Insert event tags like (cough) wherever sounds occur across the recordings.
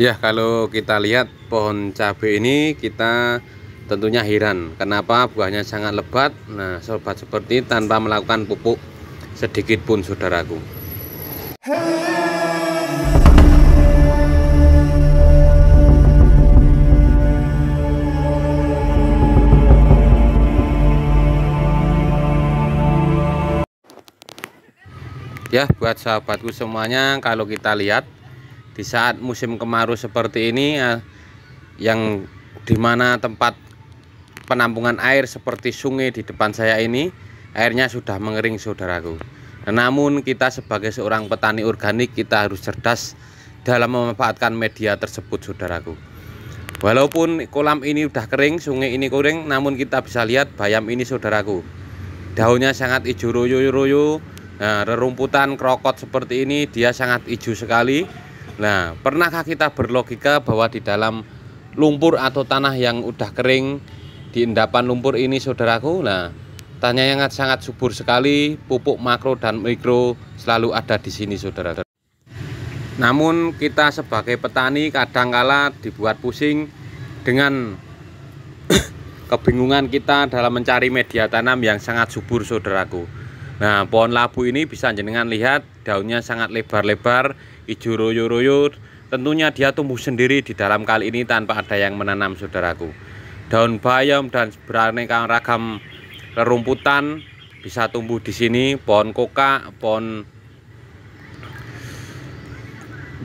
Ya, kalau kita lihat pohon cabai ini kita tentunya heran kenapa buahnya sangat lebat. Nah, sobat seperti ini, tanpa melakukan pupuk sedikit pun saudaraku. Ya, buat sahabatku semuanya kalau kita lihat di saat musim kemarau seperti ini ya, yang dimana tempat penampungan air seperti sungai di depan saya ini airnya sudah mengering saudaraku nah, namun kita sebagai seorang petani organik kita harus cerdas dalam memanfaatkan media tersebut saudaraku walaupun kolam ini sudah kering sungai ini kering namun kita bisa lihat bayam ini saudaraku daunnya sangat hijau royo-royo nah, rerumputan krokot seperti ini dia sangat hijau sekali Nah, pernahkah kita berlogika bahwa di dalam lumpur atau tanah yang udah kering di endapan lumpur ini saudaraku? Nah, tanya yang sangat subur sekali, pupuk makro dan mikro selalu ada di sini saudara. Namun kita sebagai petani kadangkala dibuat pusing dengan (coughs) kebingungan kita dalam mencari media tanam yang sangat subur saudaraku. Nah, pohon labu ini bisa jenengan lihat daunnya sangat lebar-lebar hijau royo tentunya dia tumbuh sendiri di dalam kali ini tanpa ada yang menanam saudaraku daun bayam dan beraneka ragam rerumputan bisa tumbuh di sini pohon koka pohon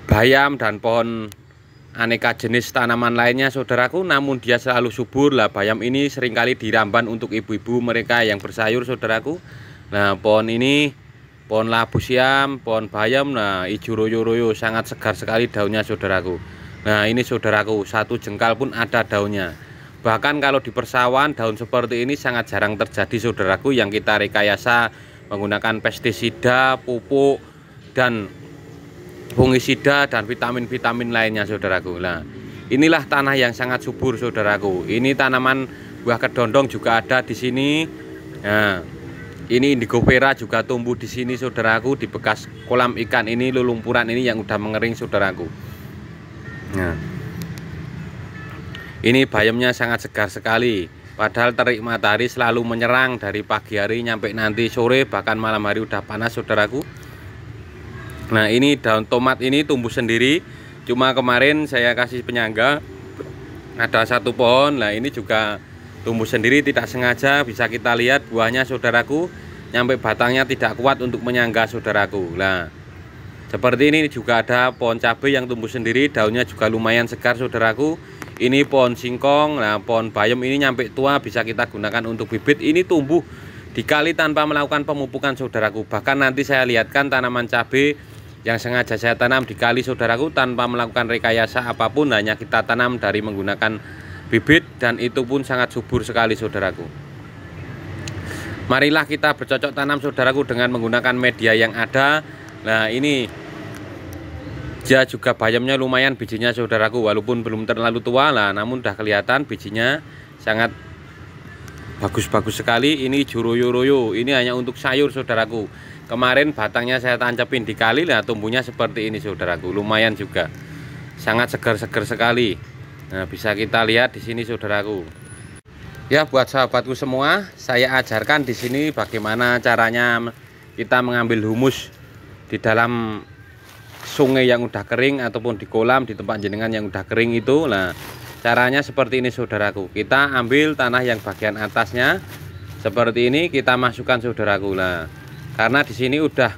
bayam dan pohon aneka jenis tanaman lainnya saudaraku namun dia selalu subur lah bayam ini seringkali diramban untuk ibu-ibu mereka yang bersayur saudaraku nah pohon ini pohon labu siam, pohon bayam, nah ijo royo-royo sangat segar sekali daunnya saudaraku. Nah ini saudaraku satu jengkal pun ada daunnya. Bahkan kalau di persawahan daun seperti ini sangat jarang terjadi saudaraku yang kita rekayasa menggunakan pestisida, pupuk dan fungisida dan vitamin-vitamin lainnya saudaraku. Nah inilah tanah yang sangat subur saudaraku. Ini tanaman buah kedondong juga ada di sini. Nah ini indigo vera juga tumbuh di sini saudaraku di bekas kolam ikan ini lumpuran ini yang udah mengering saudaraku. Nah. Ini bayamnya sangat segar sekali. Padahal terik matahari selalu menyerang dari pagi hari sampai nanti sore bahkan malam hari udah panas saudaraku. Nah, ini daun tomat ini tumbuh sendiri. Cuma kemarin saya kasih penyangga ada satu pohon. Nah, ini juga tumbuh sendiri tidak sengaja bisa kita lihat buahnya saudaraku nyampe batangnya tidak kuat untuk menyangga saudaraku nah seperti ini juga ada pohon cabai yang tumbuh sendiri daunnya juga lumayan segar saudaraku ini pohon singkong nah pohon bayam ini nyampe tua bisa kita gunakan untuk bibit ini tumbuh dikali tanpa melakukan pemupukan saudaraku bahkan nanti saya lihatkan tanaman cabai yang sengaja saya tanam dikali saudaraku tanpa melakukan rekayasa apapun hanya kita tanam dari menggunakan bibit dan itu pun sangat subur sekali saudaraku marilah kita bercocok tanam saudaraku dengan menggunakan media yang ada nah ini dia juga bayamnya lumayan bijinya saudaraku walaupun belum terlalu tua lah namun sudah kelihatan bijinya sangat bagus-bagus sekali ini juroyo-royo ini hanya untuk sayur saudaraku kemarin batangnya saya tancapin di kali lah tumbuhnya seperti ini saudaraku lumayan juga sangat segar-segar sekali Nah, bisa kita lihat di sini saudaraku. Ya, buat sahabatku semua, saya ajarkan di sini bagaimana caranya kita mengambil humus di dalam sungai yang udah kering ataupun di kolam di tempat jenengan yang udah kering itu. Nah, caranya seperti ini saudaraku. Kita ambil tanah yang bagian atasnya seperti ini kita masukkan saudaraku. Nah, karena di sini udah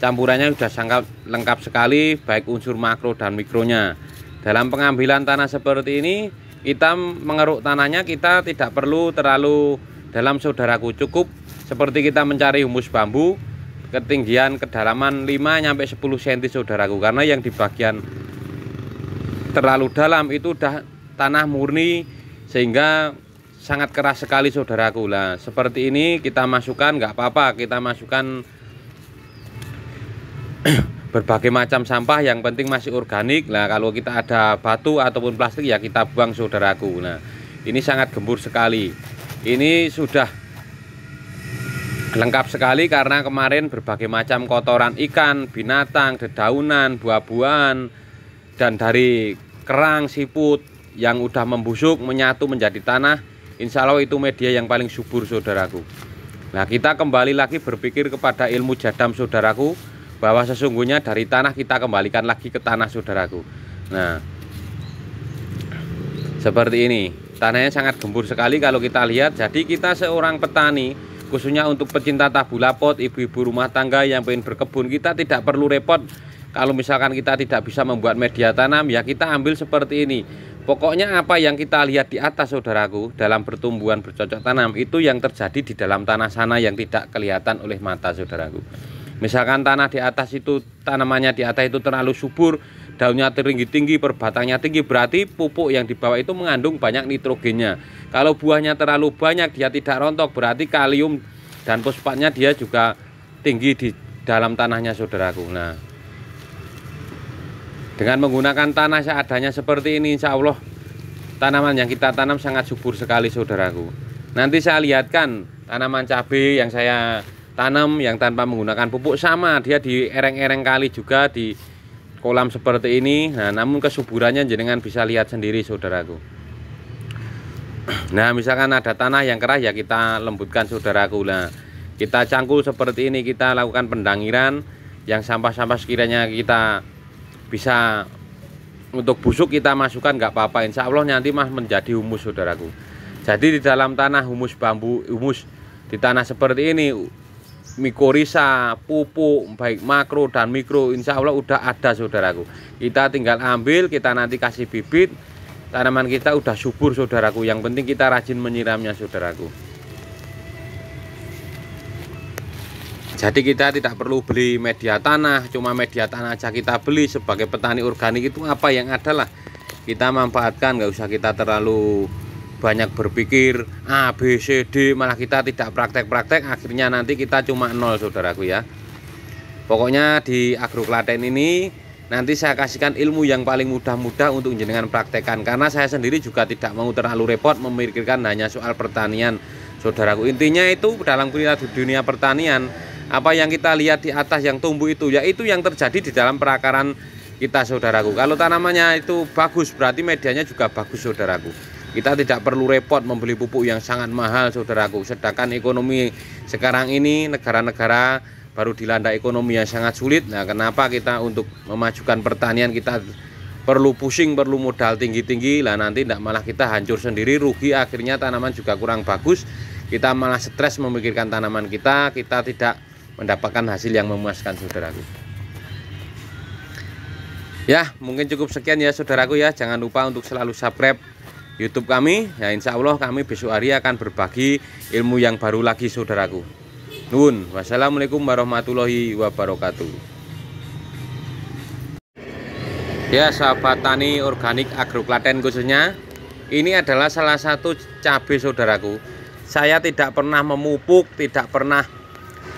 campurannya sudah sangat lengkap sekali baik unsur makro dan mikronya dalam pengambilan tanah seperti ini, kita mengeruk tanahnya kita tidak perlu terlalu dalam saudaraku cukup seperti kita mencari humus bambu ketinggian kedalaman 5 sampai 10 cm saudaraku karena yang di bagian terlalu dalam itu udah tanah murni sehingga sangat keras sekali saudaraku lah seperti ini kita masukkan nggak apa-apa kita masukkan berbagai macam sampah yang penting masih organik Nah, kalau kita ada batu ataupun plastik ya kita buang saudaraku nah ini sangat gembur sekali ini sudah lengkap sekali karena kemarin berbagai macam kotoran ikan binatang dedaunan buah-buahan dan dari kerang siput yang udah membusuk menyatu menjadi tanah insya Allah itu media yang paling subur saudaraku nah kita kembali lagi berpikir kepada ilmu jadam saudaraku bahwa sesungguhnya dari tanah kita kembalikan lagi ke tanah saudaraku nah seperti ini tanahnya sangat gembur sekali kalau kita lihat jadi kita seorang petani khususnya untuk pecinta tabula pot ibu-ibu rumah tangga yang ingin berkebun kita tidak perlu repot kalau misalkan kita tidak bisa membuat media tanam ya kita ambil seperti ini pokoknya apa yang kita lihat di atas saudaraku dalam pertumbuhan bercocok tanam itu yang terjadi di dalam tanah sana yang tidak kelihatan oleh mata saudaraku Misalkan tanah di atas itu tanamannya di atas itu terlalu subur, daunnya tinggi-tinggi, perbatangnya tinggi, berarti pupuk yang di bawah itu mengandung banyak nitrogennya. Kalau buahnya terlalu banyak, dia tidak rontok, berarti kalium dan fosfatnya dia juga tinggi di dalam tanahnya saudaraku. Nah, dengan menggunakan tanah seadanya seperti ini, insya Allah tanaman yang kita tanam sangat subur sekali saudaraku. Nanti saya lihatkan tanaman cabai yang saya tanam yang tanpa menggunakan pupuk sama dia di ereng-ereng kali juga di kolam seperti ini nah namun kesuburannya jenengan bisa lihat sendiri saudaraku nah misalkan ada tanah yang keras ya kita lembutkan saudaraku lah kita cangkul seperti ini kita lakukan pendangiran yang sampah-sampah sekiranya kita bisa untuk busuk kita masukkan nggak apa-apa insya Allah nanti mah menjadi humus saudaraku jadi di dalam tanah humus bambu humus di tanah seperti ini mikorisa, pupuk, baik makro dan mikro insya Allah udah ada saudaraku kita tinggal ambil, kita nanti kasih bibit tanaman kita udah subur saudaraku yang penting kita rajin menyiramnya saudaraku jadi kita tidak perlu beli media tanah cuma media tanah aja kita beli sebagai petani organik itu apa yang adalah kita manfaatkan nggak usah kita terlalu banyak berpikir A, B, C, D malah kita tidak praktek-praktek akhirnya nanti kita cuma nol saudaraku ya pokoknya di agro Klaten ini nanti saya kasihkan ilmu yang paling mudah-mudah untuk jenengan praktekkan karena saya sendiri juga tidak mau terlalu repot memikirkan hanya soal pertanian saudaraku intinya itu dalam di dunia pertanian apa yang kita lihat di atas yang tumbuh itu yaitu yang terjadi di dalam perakaran kita saudaraku kalau tanamannya itu bagus berarti medianya juga bagus saudaraku kita tidak perlu repot membeli pupuk yang sangat mahal, saudaraku. Sedangkan ekonomi sekarang ini negara-negara baru dilanda ekonomi yang sangat sulit. Nah, kenapa kita untuk memajukan pertanian kita perlu pusing, perlu modal tinggi-tinggi lah nanti tidak malah kita hancur sendiri, rugi akhirnya tanaman juga kurang bagus. Kita malah stres memikirkan tanaman kita, kita tidak mendapatkan hasil yang memuaskan saudaraku. Ya, mungkin cukup sekian ya saudaraku ya. Jangan lupa untuk selalu subscribe YouTube kami ya insya Allah kami besok hari akan berbagi ilmu yang baru lagi saudaraku Nun wassalamualaikum warahmatullahi wabarakatuh ya sahabat tani organik agro khususnya ini adalah salah satu cabai saudaraku saya tidak pernah memupuk tidak pernah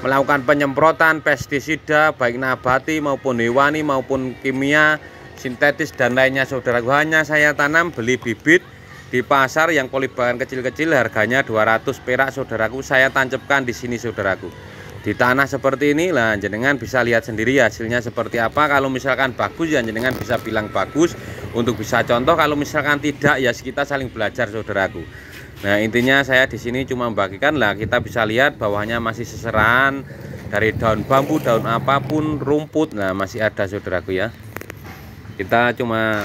melakukan penyemprotan pestisida baik nabati maupun hewani maupun kimia sintetis dan lainnya saudaraku hanya saya tanam beli bibit di pasar yang polybahan kecil-kecil harganya 200 perak saudaraku saya tancapkan di sini saudaraku di tanah seperti ini lah jenengan bisa lihat sendiri hasilnya seperti apa kalau misalkan bagus ya jenengan bisa bilang bagus untuk bisa contoh kalau misalkan tidak ya kita saling belajar saudaraku nah intinya saya di sini cuma membagikan lah kita bisa lihat bawahnya masih seseran dari daun bambu daun apapun rumput nah masih ada saudaraku ya kita cuma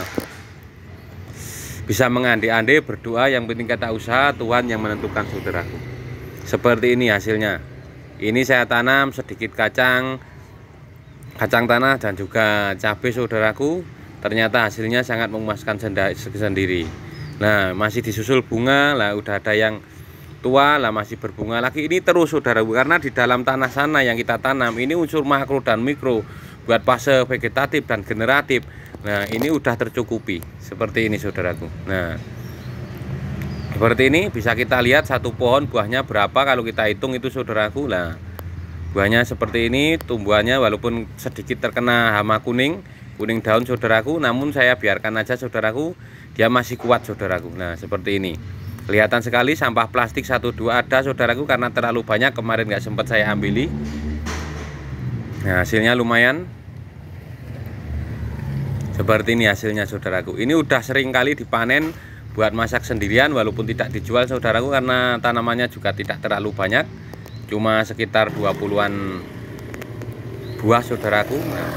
bisa mengandai-andai berdoa yang penting kata usaha Tuhan yang menentukan saudaraku seperti ini hasilnya ini saya tanam sedikit kacang kacang tanah dan juga cabai saudaraku ternyata hasilnya sangat memuaskan sendiri nah masih disusul bunga lah udah ada yang tua lah masih berbunga lagi ini terus saudara karena di dalam tanah sana yang kita tanam ini unsur makro dan mikro buat fase vegetatif dan generatif Nah ini udah tercukupi seperti ini saudaraku. Nah seperti ini bisa kita lihat satu pohon buahnya berapa kalau kita hitung itu saudaraku. Nah buahnya seperti ini tumbuhannya walaupun sedikit terkena hama kuning kuning daun saudaraku namun saya biarkan aja saudaraku dia masih kuat saudaraku nah seperti ini kelihatan sekali sampah plastik satu dua ada saudaraku karena terlalu banyak kemarin nggak sempat saya ambili nah hasilnya lumayan seperti ini hasilnya saudaraku ini udah sering kali dipanen buat masak sendirian walaupun tidak dijual saudaraku karena tanamannya juga tidak terlalu banyak cuma sekitar 20-an buah saudaraku nah,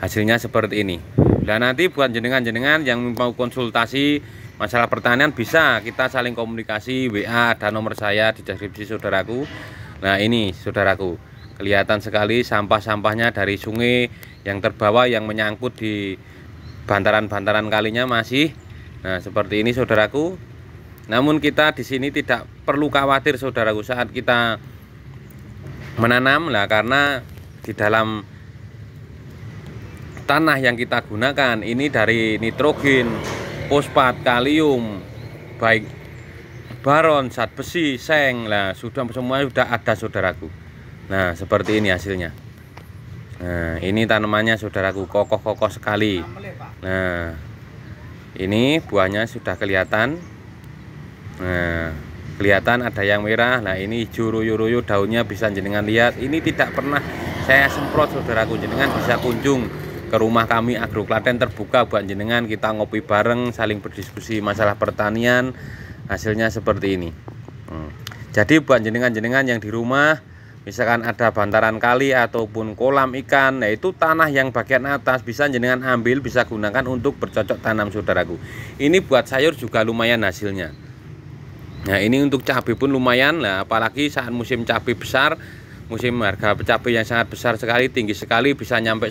hasilnya seperti ini dan nanti buat jenengan-jenengan yang mau konsultasi masalah pertanian bisa kita saling komunikasi WA ada nomor saya di deskripsi saudaraku nah ini saudaraku kelihatan sekali sampah-sampahnya dari sungai yang terbawa yang menyangkut di bantaran-bantaran kalinya masih nah seperti ini saudaraku namun kita di sini tidak perlu khawatir saudaraku saat kita menanam lah karena di dalam tanah yang kita gunakan ini dari nitrogen fosfat kalium baik baron zat besi seng lah sudah semua sudah ada saudaraku nah seperti ini hasilnya Nah, ini tanamannya saudaraku kokoh-kokoh sekali. Nah, ini buahnya sudah kelihatan. Nah, kelihatan ada yang merah. Nah, ini hijau royo-royo daunnya bisa jenengan lihat. Ini tidak pernah saya semprot saudaraku jenengan bisa kunjung ke rumah kami Agro Klaten terbuka buat jenengan kita ngopi bareng saling berdiskusi masalah pertanian hasilnya seperti ini hmm. jadi buat jenengan-jenengan yang di rumah misalkan ada bantaran kali ataupun kolam ikan yaitu nah tanah yang bagian atas bisa jenengan ambil bisa gunakan untuk bercocok tanam saudaraku ini buat sayur juga lumayan hasilnya nah ini untuk cabai pun lumayan lah apalagi saat musim cabai besar musim harga cabai yang sangat besar sekali tinggi sekali bisa nyampe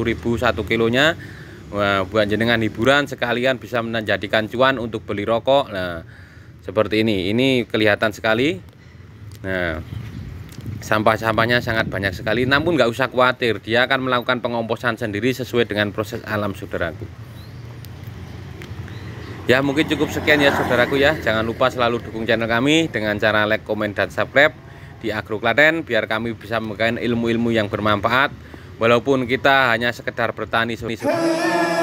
ribu satu kilonya Wah, buat jenengan hiburan sekalian bisa menjadikan cuan untuk beli rokok nah seperti ini ini kelihatan sekali nah sampah-sampahnya sangat banyak sekali namun nggak usah khawatir dia akan melakukan pengomposan sendiri sesuai dengan proses alam saudaraku ya mungkin cukup sekian ya saudaraku ya jangan lupa selalu dukung channel kami dengan cara like komen dan subscribe di Agro Klaten biar kami bisa memberikan ilmu-ilmu yang bermanfaat walaupun kita hanya sekedar bertani